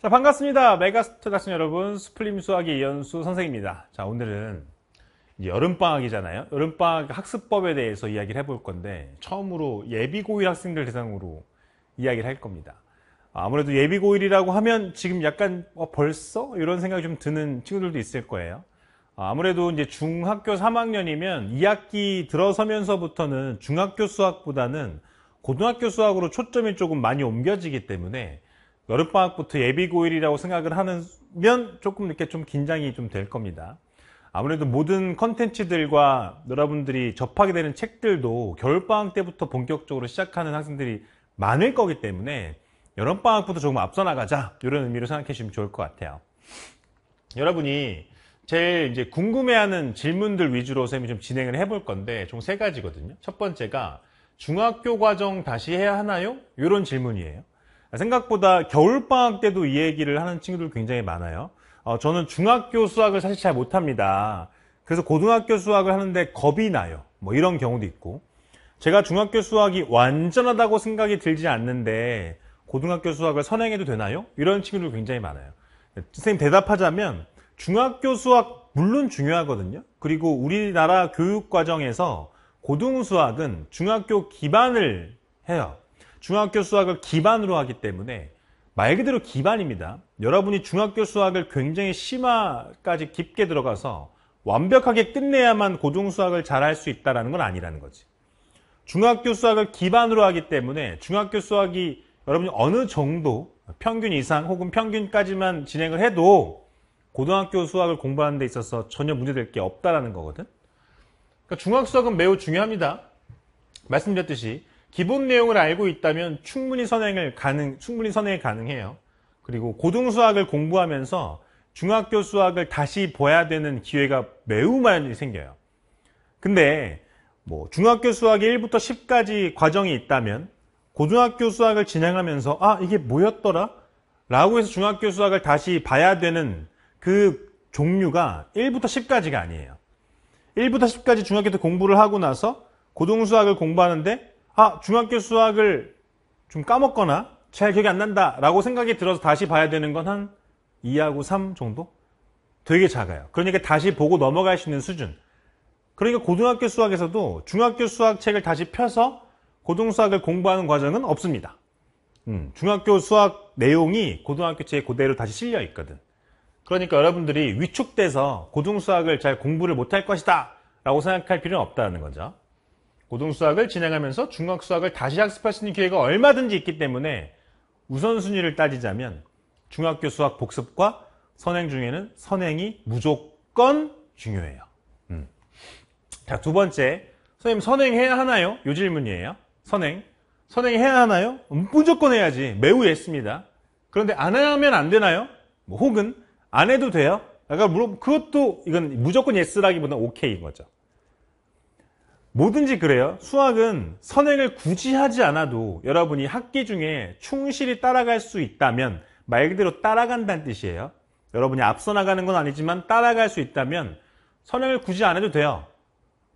자 반갑습니다 메가스터 학생 여러분 스플림 수학의 이현수 선생입니다 자 오늘은 여름방학이잖아요 여름방학 학습법에 대해서 이야기를 해볼 건데 처음으로 예비고1 학생들 대상으로 이야기를 할 겁니다 아무래도 예비고1이라고 하면 지금 약간 어, 벌써? 이런 생각이 좀 드는 친구들도 있을 거예요 아, 아무래도 이제 중학교 3학년이면 2학기 들어서면서부터는 중학교 수학보다는 고등학교 수학으로 초점이 조금 많이 옮겨지기 때문에 여름방학부터 예비고일이라고 생각을 하면 조금 이렇게 좀 긴장이 좀 될 겁니다. 아무래도 모든 컨텐츠들과 여러분들이 접하게 되는 책들도 겨울방학 때부터 본격적으로 시작하는 학생들이 많을 거기 때문에 여름방학부터 조금 앞서 나가자 이런 의미로 생각해 주시면 좋을 것 같아요. 여러분이 제일 이제 궁금해하는 질문들 위주로 쌤이 좀 진행을 해 볼 건데 총 세 가지거든요. 첫 번째가 중학교 과정 다시 해야 하나요? 이런 질문이에요. 생각보다 겨울방학 때도 이 얘기를 하는 친구들 굉장히 많아요. 어, 저는 중학교 수학을 사실 잘 못합니다. 그래서 고등학교 수학을 하는데 겁이 나요. 뭐 이런 경우도 있고. 제가 중학교 수학이 완전하다고 생각이 들지 않는데 고등학교 수학을 선행해도 되나요? 이런 친구들 굉장히 많아요. 선생님 대답하자면 중학교 수학 물론 중요하거든요. 그리고 우리나라 교육 과정에서 고등 수학은 중학교 기반을 해요. 중학교 수학을 기반으로 하기 때문에 말 그대로 기반입니다. 여러분이 중학교 수학을 굉장히 심화까지 깊게 들어가서 완벽하게 끝내야만 고등 수학을 잘할 수 있다는 건 아니라는 거지. 중학교 수학을 기반으로 하기 때문에 중학교 수학이 여러분이 어느 정도 평균 이상 혹은 평균까지만 진행을 해도 고등학교 수학을 공부하는 데 있어서 전혀 문제될 게 없다라는 거거든. 그러니까 중학 수학은 매우 중요합니다. 말씀드렸듯이 기본 내용을 알고 있다면 충분히 선행을 가능, 충분히 선행이 가능해요. 그리고 고등 수학을 공부하면서 중학교 수학을 다시 봐야 되는 기회가 매우 많이 생겨요. 근데 뭐 중학교 수학이 1부터 10까지 과정이 있다면 고등학교 수학을 진행하면서 아 이게 뭐였더라? 라고 해서 중학교 수학을 다시 봐야 되는 그 종류가 1부터 10까지가 아니에요. 1부터 10까지 중학교 때 공부를 하고 나서 고등 수학을 공부하는데 아, 중학교 수학을 좀 까먹거나 잘 기억이 안 난다라고 생각이 들어서 다시 봐야 되는 건 한 2하고 3 정도? 되게 작아요. 그러니까 다시 보고 넘어갈 수 있는 수준. 그러니까 고등학교 수학에서도 중학교 수학 책을 다시 펴서 고등 수학을 공부하는 과정은 없습니다. 음, 중학교 수학 내용이 고등학교 책에 그대로 다시 실려 있거든. 그러니까 여러분들이 위축돼서 고등 수학을 잘 공부를 못할 것이다 라고 생각할 필요는 없다는 거죠. 고등수학을 진행하면서 중학수학을 다시 학습할 수 있는 기회가 얼마든지 있기 때문에 우선순위를 따지자면 중학교 수학 복습과 선행 중에는 선행이 무조건 중요해요. 음. 자, 두 번째. 선생님, 선행해야 하나요? 요 질문이에요. 선행. 선행해야 하나요? 음, 무조건 해야지. 매우 예습니다. 그런데 안 하면 안 되나요? 뭐 혹은 안 해도 돼요? 아까 물어 그것도 이건 무조건 예스라기보다 오케이인 거죠. 뭐든지 그래요. 수학은 선행을 굳이 하지 않아도 여러분이 학기 중에 충실히 따라갈 수 있다면 말 그대로 따라간다는 뜻이에요. 여러분이 앞서 나가는 건 아니지만 따라갈 수 있다면 선행을 굳이 안 해도 돼요.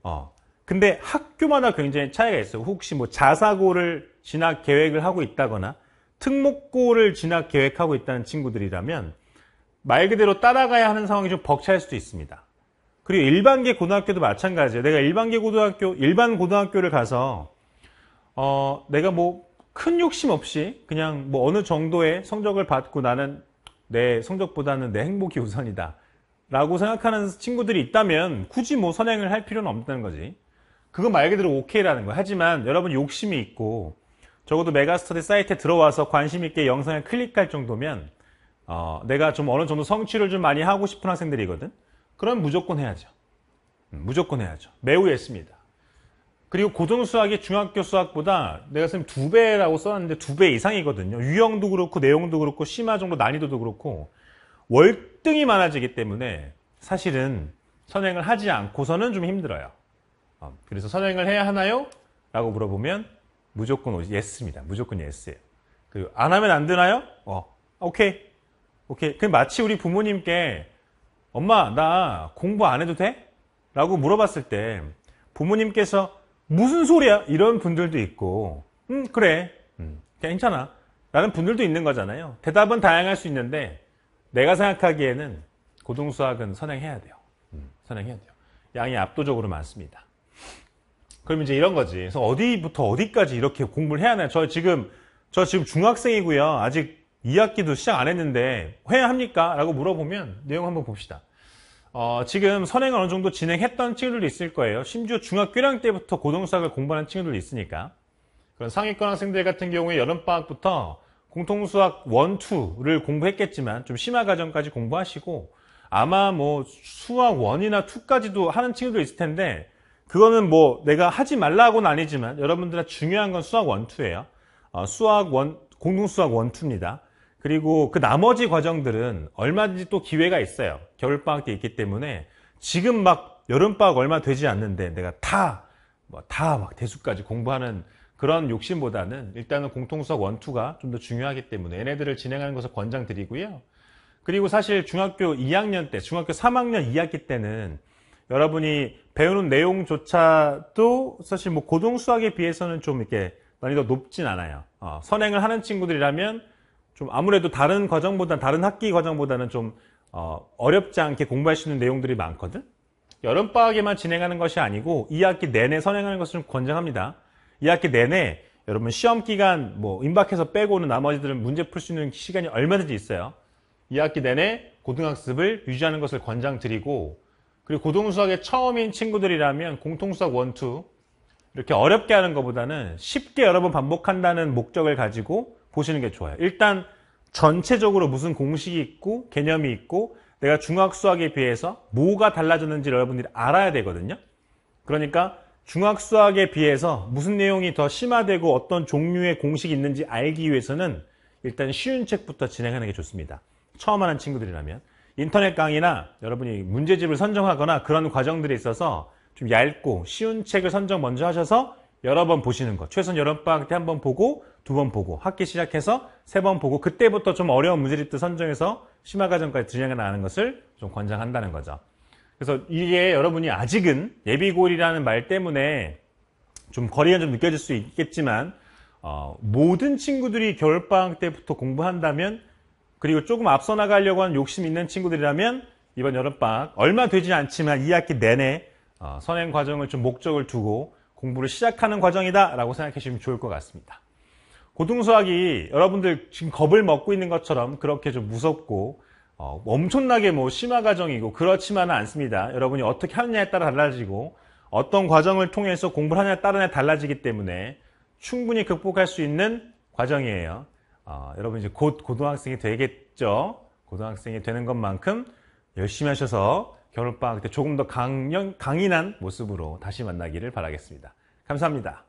어. 근데 학교마다 굉장히 차이가 있어요. 혹시 뭐 자사고를 진학 계획을 하고 있다거나 특목고를 진학 계획하고 있다는 친구들이라면 말 그대로 따라가야 하는 상황이 좀 벅찰 수도 있습니다. 그리고 일반계 고등학교도 마찬가지예요. 내가 일반계 고등학교, 일반 고등학교를 가서 어, 내가 뭐 큰 욕심 없이 그냥 뭐 어느 정도의 성적을 받고 나는 내 성적보다는 내 행복이 우선이다. 라고 생각하는 친구들이 있다면 굳이 뭐 선행을 할 필요는 없다는 거지. 그거말 그대로 오케이라는 거야. 하지만 여러분 욕심이 있고 적어도 메가스터디 사이트에 들어와서 관심 있게 영상을 클릭할 정도면 어, 내가 좀 어느 정도 성취를 좀 많이 하고 싶은 학생들이거든. 그럼 무조건 해야죠. 음, 무조건 해야죠. 매우 했습니다. 그리고 고등수학이 중학교 수학보다 내가 선생님 두 배라고 써놨는데 두 배 이상이거든요. 유형도 그렇고 내용도 그렇고 심화 정도 난이도도 그렇고 월등히 많아지기 때문에 사실은 선행을 하지 않고서는 좀 힘들어요. 어, 그래서 선행을 해야 하나요? 라고 물어보면 무조건 예스입니다. 무조건 예스예요. 그리고 안 하면 안 되나요? 어, 오케이. 오케이. 그 마치 우리 부모님께 엄마 나 공부 안 해도 돼? 라고 물어봤을 때 부모님께서 무슨 소리야? 이런 분들도 있고 음 그래 음, 괜찮아 라는 분들도 있는 거잖아요 대답은 다양할 수 있는데 내가 생각하기에는 고등수학은 선행해야 돼요 음, 선행해야 돼요 양이 압도적으로 많습니다 그럼 이제 이런 거지 그래서 어디부터 어디까지 이렇게 공부를 해야 하나 요저 지금 저 지금 중학생이고요 아직 2학기도 시작 안 했는데 해야 합니까 라고 물어보면 내용 한번 봅시다. 어, 지금 선행을 어느 정도 진행했던 친구들도 있을 거예요. 심지어 중학교 1학년 때부터 고등수학을 공부하는 친구들도 있으니까. 그런 상위권 학생들 같은 경우에 여름방학부터 공통수학 1, 2를 공부했겠지만 좀 심화 과정까지 공부하시고 아마 뭐 수학 1이나 2까지도 하는 친구들 있을 텐데 그거는 뭐 내가 하지 말라고는 아니지만 여러분들한테 중요한 건 수학 1, 2예요. 어, 수학 1, 공동수학 1, 2입니다. 그리고 그 나머지 과정들은 얼마든지 또 기회가 있어요. 겨울방학 때 있기 때문에 지금 막 여름방학 얼마 되지 않는데 내가 다, 뭐 다 막 대수까지 공부하는 그런 욕심보다는 일단은 공통수학 1, 2가좀 더 중요하기 때문에 얘네들을 진행하는 것을 권장드리고요. 그리고 사실 중학교 2학년 때, 중학교 3학년 2학기 때는 여러분이 배우는 내용조차도 사실 뭐 고등 수학에 비해서는 좀 이렇게 난이도 높진 않아요. 어, 선행을 하는 친구들이라면 좀 아무래도 다른 과정보다 다른 학기 과정보다는 좀 어, 어렵지 않게 공부할 수 있는 내용들이 많거든. 여름 방학에만 진행하는 것이 아니고 2학기 내내 선행하는 것을 좀 권장합니다. 2학기 내내 여러분 시험 기간 뭐 임박해서 빼고는 나머지들은 문제 풀 수 있는 시간이 얼마든지 있어요. 2학기 내내 고등학습을 유지하는 것을 권장드리고 그리고 고등수학의 처음인 친구들이라면 공통수학 1, 2 이렇게 어렵게 하는 것보다는 쉽게 여러 번 반복한다는 목적을 가지고 보시는 게 좋아요. 일단 전체적으로 무슨 공식이 있고 개념이 있고 내가 중학 수학에 비해서 뭐가 달라졌는지 여러분들이 알아야 되거든요. 그러니까 중학 수학에 비해서 무슨 내용이 더 심화되고 어떤 종류의 공식이 있는지 알기 위해서는 일단 쉬운 책부터 진행하는 게 좋습니다. 처음 하는 친구들이라면 인터넷 강의나 여러분이 문제집을 선정하거나 그런 과정들이 있어서 좀 얇고 쉬운 책을 선정 먼저 하셔서 여러 번 보시는 거. 최소한 여름방학 때 한번 보고 두 번 보고 학기 시작해서 세 번 보고 그때부터 좀 어려운 문제집도 선정해서 심화 과정까지 진행해 나가는 것을 좀 권장한다는 거죠. 그래서 이게 여러분이 아직은 예비고일이라는 말 때문에 좀 거리가 좀 느껴질 수 있겠지만 어, 모든 친구들이 겨울방학 때부터 공부한다면 그리고 조금 앞서 나가려고 하는 욕심 있는 친구들이라면 이번 여름방학 얼마 되지 않지만 2학기 내내 어, 선행 과정을 좀 목적을 두고 공부를 시작하는 과정이다 라고 생각해 주시면 좋을 것 같습니다. 고등수학이 여러분들 지금 겁을 먹고 있는 것처럼 그렇게 좀 무섭고 어, 엄청나게 뭐 심화 과정이고 그렇지만은 않습니다. 여러분이 어떻게 하느냐에 따라 달라지고 어떤 과정을 통해서 공부를 하느냐에 따라 달라지기 때문에 충분히 극복할 수 있는 과정이에요. 어, 여러분 이제 곧 고등학생이 되겠죠. 고등학생이 되는 것만큼 열심히 하셔서 겨울방학 때 조금 더 강연, 강인한 모습으로 다시 만나기를 바라겠습니다. 감사합니다.